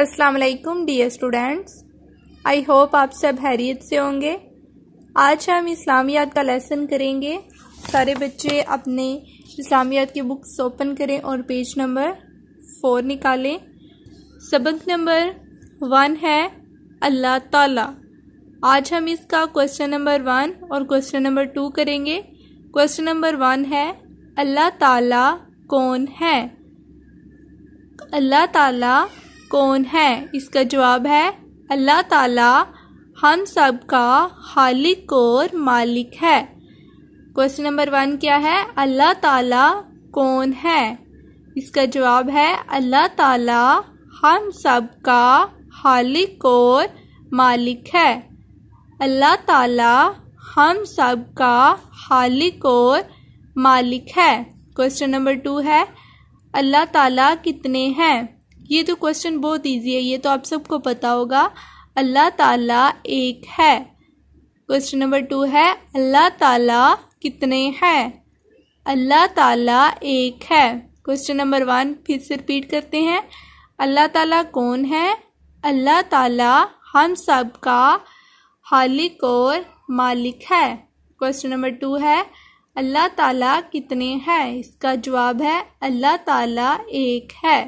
अस्सलाम वालेकुम dear students I hope आप सब हैरियत से होंगे आज हम इस्लामियात का लेसन करेंगे सारे बच्चे अपने इस्लामियात की बुक्स ओपन करें और पेज नंबर फोर निकालें सबक नंबर वन है अल्लाह ताला आज हम इसका क्वेश्चन नंबर वन और क्वेश्चन नंबर टू करेंगे क्वेश्चन नंबर वन है अल्लाह ताला कौन है अल्लाह ताला कौन है इसका जवाब है अल्लाह ताला हम सब का खालिक और मालिक है क्वेश्चन नंबर वन क्या है अल्लाह ताला कौन है इसका जवाब है अल्लाह ताला हम सब का खालिक और मालिक है अल्लाह ताला हम सब का खालिक और मालिक है क्वेश्चन नंबर टू है अल्लाह ताला कितने हैं ये तो क्वेश्चन बहुत ईजी है ये तो आप सबको पता होगा अल्लाह ताला एक है क्वेश्चन नंबर टू है अल्लाह ताला कितने हैं अल्लाह ताला एक है क्वेश्चन नंबर वन फिर से रिपीट करते हैं अल्लाह ताला कौन है अल्लाह ताला हम सब का हालिक और मालिक है क्वेश्चन नंबर टू है अल्लाह ताला कितने हैं इसका जवाब है अल्लाह ताला एक है